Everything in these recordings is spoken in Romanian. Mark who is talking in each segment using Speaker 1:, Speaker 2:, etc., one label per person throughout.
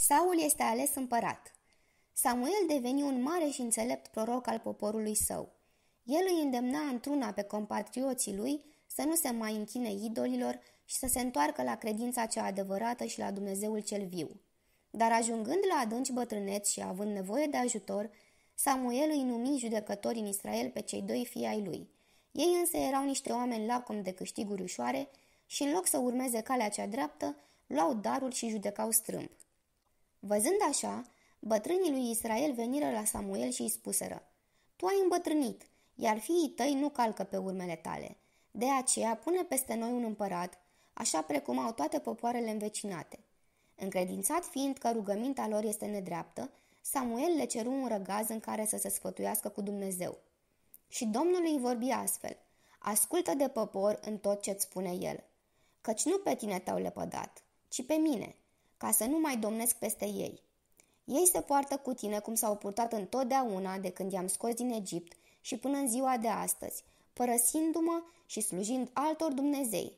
Speaker 1: Saul este ales împărat. Samuel deveni un mare și înțelept proroc al poporului său. El îi îndemna într-una pe compatrioții lui să nu se mai închine idolilor și să se întoarcă la credința cea adevărată și la Dumnezeul cel viu. Dar ajungând la adânci bătrâneți și având nevoie de ajutor, Samuel îi numi judecători în Israel pe cei doi fii ai lui. Ei însă erau niște oameni lacom de câștiguri ușoare și în loc să urmeze calea cea dreaptă, luau darul și judecau strâmb. Văzând așa, bătrânii lui Israel veniră la Samuel și îi spuseră, Tu ai îmbătrânit, iar fiii tăi nu calcă pe urmele tale. De aceea pune peste noi un împărat, așa precum au toate popoarele învecinate. Încredințat fiind că rugămintea lor este nedreaptă, Samuel le ceru un răgaz în care să se sfătuiască cu Dumnezeu. Și Domnul îi vorbi astfel, ascultă de popor în tot ce-ți spune el, căci nu pe tine te-au lepădat, ci pe mine – ca să nu mai domnesc peste ei. Ei se poartă cu tine cum s-au purtat întotdeauna de când i-am scos din Egipt și până în ziua de astăzi, părăsindu-mă și slujind altor Dumnezei.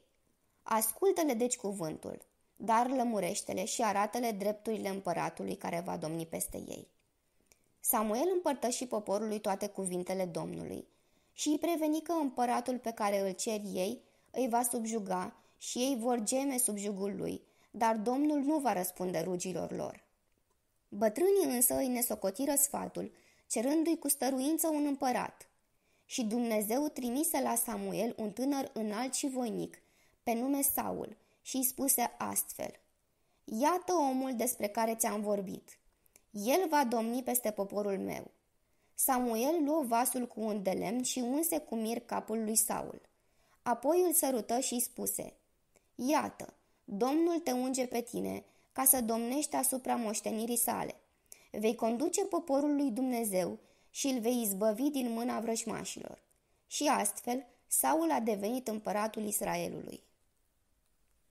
Speaker 1: Ascultă-le deci cuvântul, dar lămurește-le și arată-le drepturile împăratului care va domni peste ei. Samuel împărtăși poporului toate cuvintele Domnului și îi preveni că împăratul pe care îl cer ei îi va subjuga și ei vor geme sub jugul lui dar Domnul nu va răspunde rugilor lor. Bătrânii însă îi nesocotiră sfatul, cerându-i cu stăruință un împărat. Și Dumnezeu trimise la Samuel un tânăr înalt și voinic, pe nume Saul, și îi spuse astfel, Iată omul despre care ți-am vorbit. El va domni peste poporul meu. Samuel luă vasul cu un de lemn și unse cu mir capul lui Saul. Apoi îl sărută și îi spuse, Iată, Domnul te unge pe tine ca să domnești asupra moștenirii sale. Vei conduce poporul lui Dumnezeu și îl vei izbăvi din mâna vrăjmașilor. Și astfel, Saul a devenit împăratul Israelului.